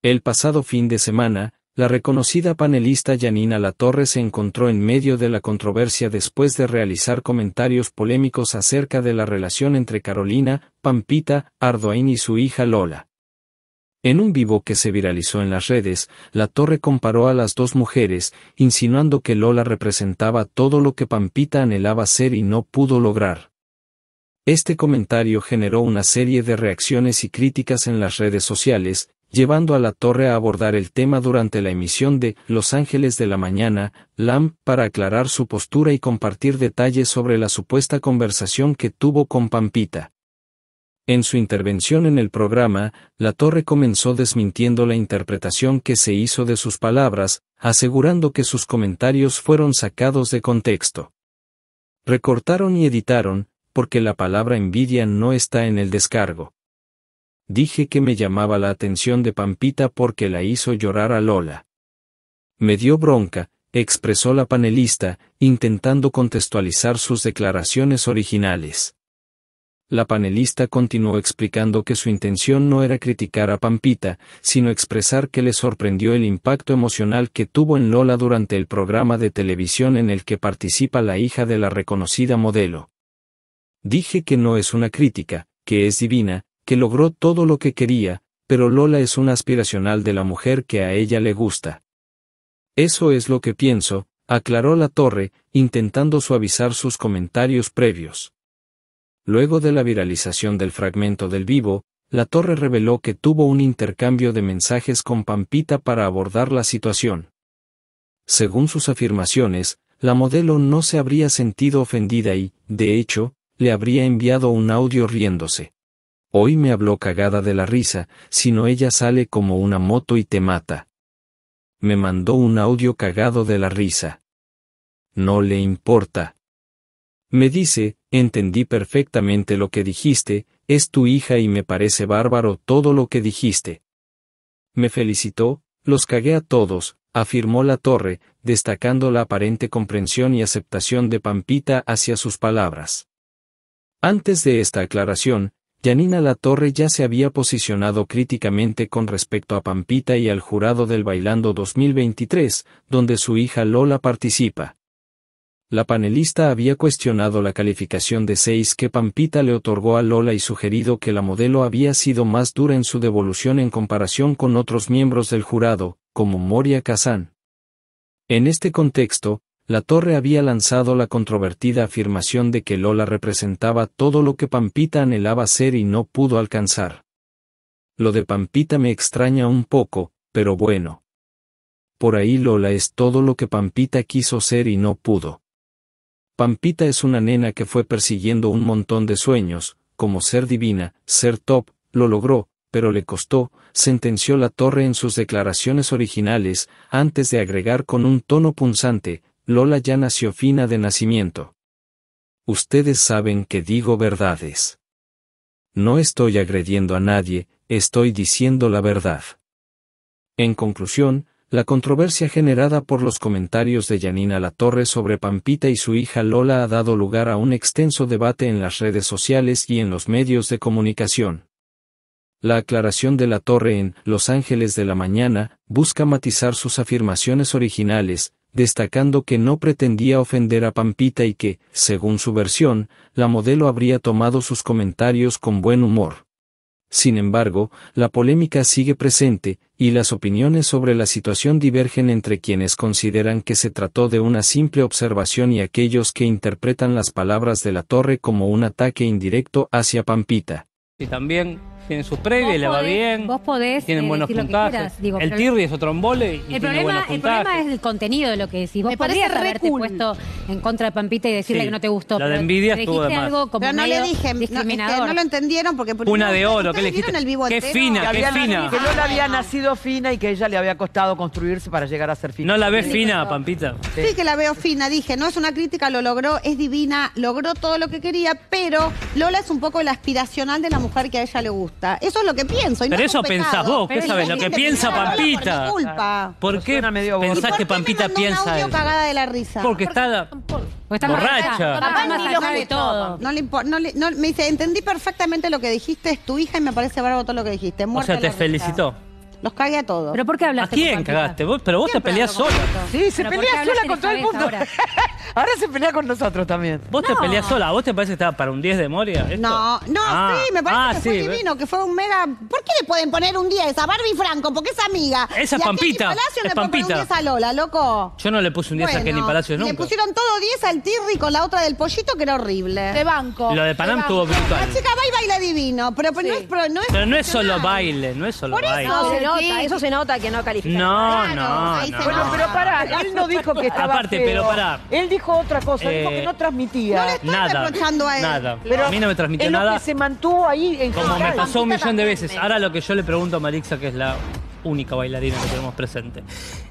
El pasado fin de semana, la reconocida panelista Yanina Latorre se encontró en medio de la controversia después de realizar comentarios polémicos acerca de la relación entre Carolina, Pampita, Ardoain y su hija Lola. En un vivo que se viralizó en las redes, Latorre comparó a las dos mujeres, insinuando que Lola representaba todo lo que Pampita anhelaba ser y no pudo lograr. Este comentario generó una serie de reacciones y críticas en las redes sociales, llevando a la torre a abordar el tema durante la emisión de Los Ángeles de la Mañana, LAM, para aclarar su postura y compartir detalles sobre la supuesta conversación que tuvo con Pampita. En su intervención en el programa, La Torre comenzó desmintiendo la interpretación que se hizo de sus palabras, asegurando que sus comentarios fueron sacados de contexto. Recortaron y editaron, porque la palabra envidia no está en el descargo. Dije que me llamaba la atención de Pampita porque la hizo llorar a Lola. Me dio bronca, expresó la panelista, intentando contextualizar sus declaraciones originales. La panelista continuó explicando que su intención no era criticar a Pampita, sino expresar que le sorprendió el impacto emocional que tuvo en Lola durante el programa de televisión en el que participa la hija de la reconocida modelo. Dije que no es una crítica, que es divina, que logró todo lo que quería, pero Lola es una aspiracional de la mujer que a ella le gusta. Eso es lo que pienso, aclaró la torre, intentando suavizar sus comentarios previos. Luego de la viralización del fragmento del vivo, la torre reveló que tuvo un intercambio de mensajes con Pampita para abordar la situación. Según sus afirmaciones, la modelo no se habría sentido ofendida y, de hecho, le habría enviado un audio riéndose. Hoy me habló cagada de la risa, sino ella sale como una moto y te mata. Me mandó un audio cagado de la risa. No le importa. Me dice, entendí perfectamente lo que dijiste, es tu hija y me parece bárbaro todo lo que dijiste. Me felicitó, los cagué a todos, afirmó la torre, destacando la aparente comprensión y aceptación de Pampita hacia sus palabras. Antes de esta aclaración, Yanina Latorre ya se había posicionado críticamente con respecto a Pampita y al jurado del Bailando 2023, donde su hija Lola participa. La panelista había cuestionado la calificación de seis que Pampita le otorgó a Lola y sugerido que la modelo había sido más dura en su devolución en comparación con otros miembros del jurado, como Moria Kazan. En este contexto, la Torre había lanzado la controvertida afirmación de que Lola representaba todo lo que Pampita anhelaba ser y no pudo alcanzar. Lo de Pampita me extraña un poco, pero bueno. Por ahí Lola es todo lo que Pampita quiso ser y no pudo. Pampita es una nena que fue persiguiendo un montón de sueños, como ser divina, ser top, lo logró, pero le costó, sentenció la torre en sus declaraciones originales, antes de agregar con un tono punzante, Lola ya nació fina de nacimiento. Ustedes saben que digo verdades. No estoy agrediendo a nadie, estoy diciendo la verdad. En conclusión, la controversia generada por los comentarios de Janina Latorre sobre Pampita y su hija Lola ha dado lugar a un extenso debate en las redes sociales y en los medios de comunicación. La aclaración de La Torre en Los Ángeles de la Mañana busca matizar sus afirmaciones originales, destacando que no pretendía ofender a Pampita y que, según su versión, la modelo habría tomado sus comentarios con buen humor. Sin embargo, la polémica sigue presente, y las opiniones sobre la situación divergen entre quienes consideran que se trató de una simple observación y aquellos que interpretan las palabras de la torre como un ataque indirecto hacia Pampita. Y también tiene sus previas, le va bien. Vos podés. Tienen eh, buenos decir puntajes. Lo que quieras, el Tirri es otro embole y El problema, el problema es el contenido de lo que decís. Vos Me parece podrías haberte puesto en contra de Pampita y decirle que no te gustó. la de envidia Pero no le dije, no, no lo entendieron porque... Una de oro, ¿qué le dijiste? el Qué fina, ah. Que, qué fina. que Lola había nacido fina y que ella le había costado construirse para llegar a ser fina. No la ves fina, Pampita. Sí que la veo fina, dije, no es una crítica, lo logró, es divina, logró todo lo que quería, pero Lola es un poco la aspiracional de la mujer que a ella le gusta. Eso es lo que pienso. Y pero eso pensás vos, ¿qué sabes? Lo que piensa Pampita. Por, ¿Por qué pensás que Pampita piensa eso? cagada de la risa. Porque, está, porque está borracha. No le no le, me dice, entendí perfectamente lo que dijiste, es tu hija y me parece bravo todo lo que dijiste. o sea, te felicitó. Los cagué a todos. ¿Pero por qué hablaste? ¿A quién cagaste? pero vos te peleás sola. Sí, se pelea sola con todo el mundo. Ahora se pelea con nosotros también. ¿Vos te peleas peleás sola? ¿Vos te parece que estaba para un 10 de Moria? No, no, ah. sí, me parece ah, que fue divino, que fue un mega. ¿Por qué le pueden poner un 10 a Barbie Franco? Porque es amiga. Esa es Y a Kenny Pampita, es le un 10 a Lola, loco. Yo no le puse un 10 a Kenny Palacio nunca. Le pusieron todo 10 al Tirri con la otra del pollito, que era horrible. De banco. Lo de Panam tuvo brutal. La chica va y baila divino, pero, pues no es. Pero no es solo baile, no es solo Por eso. baile. se nota, eso se nota que no califica. No, no, Bueno, pero pará, él no dijo que estaba Aparte, pero pará dijo otra cosa, dijo que eh, no transmitía. No nada, reprochando a él. Nada, Pero a mí no me transmitió nada. se mantuvo ahí en Como me pasó un millón de veces. Ahora lo que yo le pregunto a Marixa, que es la única bailarina que tenemos presente.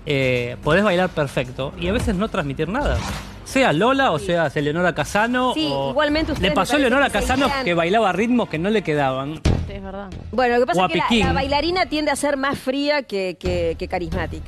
Eh, podés bailar perfecto y a veces no transmitir nada. Sea Lola o sea Eleonora Casano. Sí, igualmente usted. Le pasó a Eleonora Casano que bailaba ritmos que no le quedaban. es verdad. Bueno, lo que pasa es que la, bailarina tiende a ser más fría que carismática.